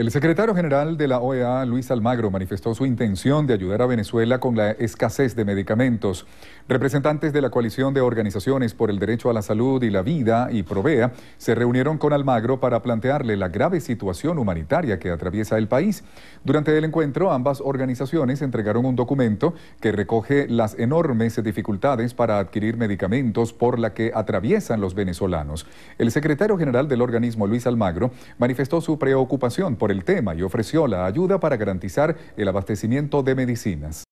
El secretario general de la OEA, Luis Almagro, manifestó su intención de ayudar a Venezuela con la escasez de medicamentos. Representantes de la coalición de organizaciones por el derecho a la salud y la vida y Provea se reunieron con Almagro para plantearle la grave situación humanitaria que atraviesa el país. Durante el encuentro, ambas organizaciones entregaron un documento que recoge las enormes dificultades para adquirir medicamentos por la que atraviesan los venezolanos. El secretario general del organismo, Luis Almagro, manifestó su preocupación por el tema y ofreció la ayuda para garantizar el abastecimiento de medicinas.